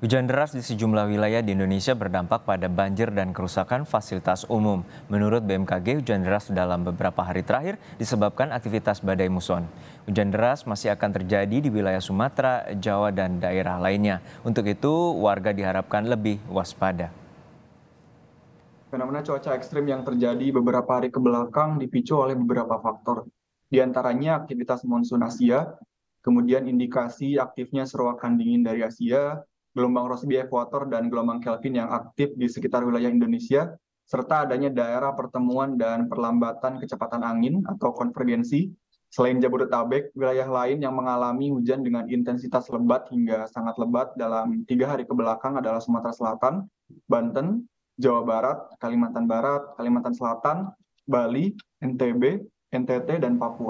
Hujan deras di sejumlah wilayah di Indonesia berdampak pada banjir dan kerusakan fasilitas umum. Menurut BMKG, hujan deras dalam beberapa hari terakhir disebabkan aktivitas badai muson. Hujan deras masih akan terjadi di wilayah Sumatera, Jawa, dan daerah lainnya. Untuk itu, warga diharapkan lebih waspada. Fenomena cuaca ekstrim yang terjadi beberapa hari kebelakang dipicu oleh beberapa faktor. Di antaranya aktivitas monsun Asia, kemudian indikasi aktifnya seruakan dingin dari Asia, gelombang Rossby Equator dan gelombang Kelvin yang aktif di sekitar wilayah Indonesia, serta adanya daerah pertemuan dan perlambatan kecepatan angin atau konvergensi. Selain Jabodetabek, wilayah lain yang mengalami hujan dengan intensitas lebat hingga sangat lebat dalam tiga hari kebelakang adalah Sumatera Selatan, Banten, Jawa Barat, Kalimantan Barat, Kalimantan Selatan, Bali, NTB, NTT, dan Papua.